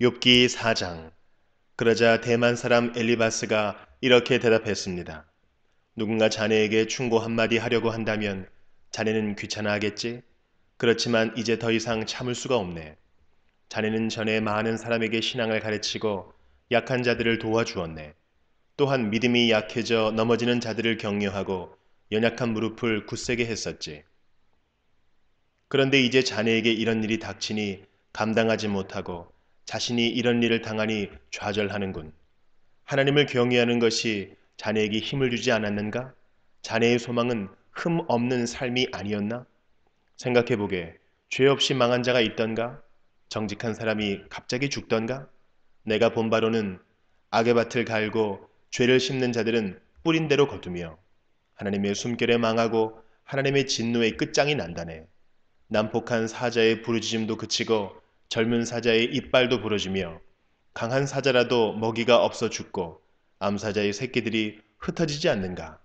욥기 4장 그러자 대만 사람 엘리바스가 이렇게 대답했습니다. 누군가 자네에게 충고 한마디 하려고 한다면 자네는 귀찮아하겠지? 그렇지만 이제 더 이상 참을 수가 없네. 자네는 전에 많은 사람에게 신앙을 가르치고 약한 자들을 도와주었네. 또한 믿음이 약해져 넘어지는 자들을 격려하고 연약한 무릎을 굳세게 했었지. 그런데 이제 자네에게 이런 일이 닥치니 감당하지 못하고 자신이 이런 일을 당하니 좌절하는군. 하나님을 경외하는 것이 자네에게 힘을 주지 않았는가? 자네의 소망은 흠 없는 삶이 아니었나? 생각해보게 죄 없이 망한 자가 있던가? 정직한 사람이 갑자기 죽던가? 내가 본 바로는 악의 밭을 갈고 죄를 심는 자들은 뿌린 대로 거두며 하나님의 숨결에 망하고 하나님의 진노의 끝장이 난다네. 난폭한 사자의 부르짖음도 그치고 젊은 사자의 이빨도 부러지며 강한 사자라도 먹이가 없어 죽고 암사자의 새끼들이 흩어지지 않는가.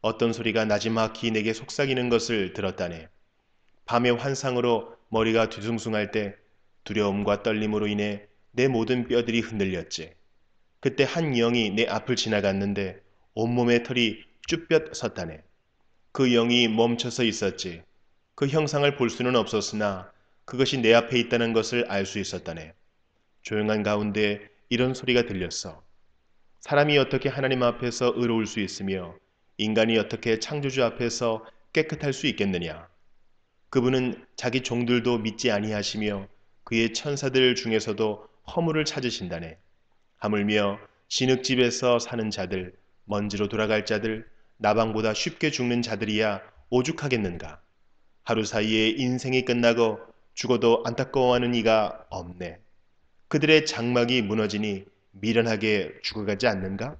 어떤 소리가 나지막히 내게 속삭이는 것을 들었다네. 밤의 환상으로 머리가 뒤숭숭할 때 두려움과 떨림으로 인해 내 모든 뼈들이 흔들렸지. 그때 한 영이 내 앞을 지나갔는데 온몸의 털이 쭈뼛 섰다네. 그 영이 멈춰서 있었지. 그 형상을 볼 수는 없었으나 그것이 내 앞에 있다는 것을 알 수 있었다네. 조용한 가운데 이런 소리가 들렸어. 사람이 어떻게 하나님 앞에서 의로울 수 있으며 인간이 어떻게 창조주 앞에서 깨끗할 수 있겠느냐. 그분은 자기 종들도 믿지 아니하시며 그의 천사들 중에서도 허물을 찾으신다네. 하물며 진흙집에서 사는 자들, 먼지로 돌아갈 자들, 나방보다 쉽게 죽는 자들이야 오죽하겠는가. 하루 사이에 인생이 끝나고 죽어도 안타까워하는 이가 없네. 그들의 장막이 무너지니 미련하게 죽어가지 않는가?